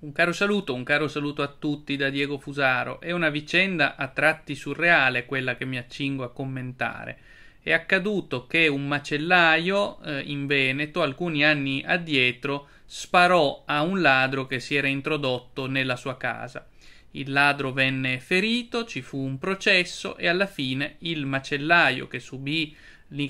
Un caro saluto, un caro saluto a tutti da Diego Fusaro. È una vicenda a tratti surreale quella che mi accingo a commentare. È accaduto che un macellaio eh, in Veneto alcuni anni addietro sparò a un ladro che si era introdotto nella sua casa. Il ladro venne ferito, ci fu un processo e alla fine il macellaio che subì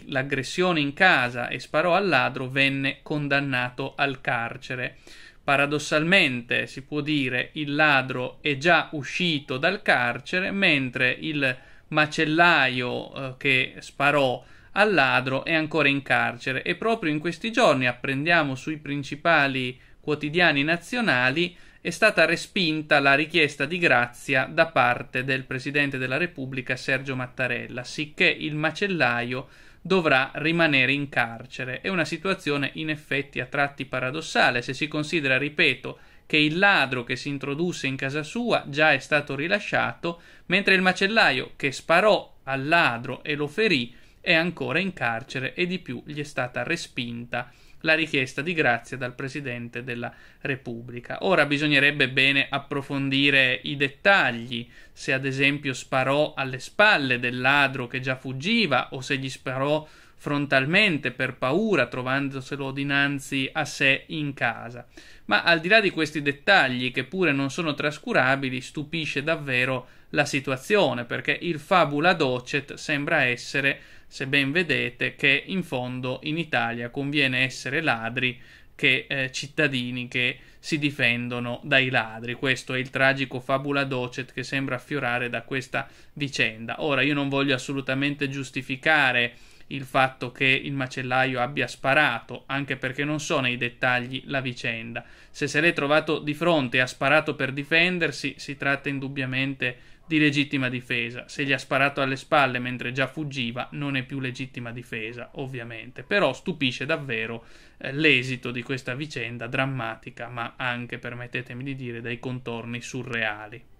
l'aggressione in casa e sparò al ladro venne condannato al carcere. Paradossalmente si può dire il ladro è già uscito dal carcere mentre il macellaio eh, che sparò al ladro è ancora in carcere e proprio in questi giorni apprendiamo sui principali quotidiani nazionali è stata respinta la richiesta di grazia da parte del Presidente della Repubblica Sergio Mattarella, sicché il macellaio dovrà rimanere in carcere. È una situazione in effetti a tratti paradossale se si considera, ripeto, che il ladro che si introdusse in casa sua già è stato rilasciato, mentre il macellaio che sparò al ladro e lo ferì è ancora in carcere e di più gli è stata respinta la richiesta di grazia dal Presidente della Repubblica. Ora bisognerebbe bene approfondire i dettagli, se ad esempio sparò alle spalle del ladro che già fuggiva o se gli sparò frontalmente per paura trovandoselo dinanzi a sé in casa. Ma al di là di questi dettagli, che pure non sono trascurabili, stupisce davvero la situazione, perché il fabula docet sembra essere, se ben vedete, che in fondo in Italia conviene essere ladri che eh, cittadini che si difendono dai ladri. Questo è il tragico fabula docet che sembra affiorare da questa vicenda. Ora io non voglio assolutamente giustificare il fatto che il macellaio abbia sparato, anche perché non so nei dettagli la vicenda. Se se l'è trovato di fronte e ha sparato per difendersi, si tratta indubbiamente di legittima difesa. Se gli ha sparato alle spalle mentre già fuggiva, non è più legittima difesa, ovviamente. Però stupisce davvero eh, l'esito di questa vicenda drammatica, ma anche, permettetemi di dire, dai contorni surreali.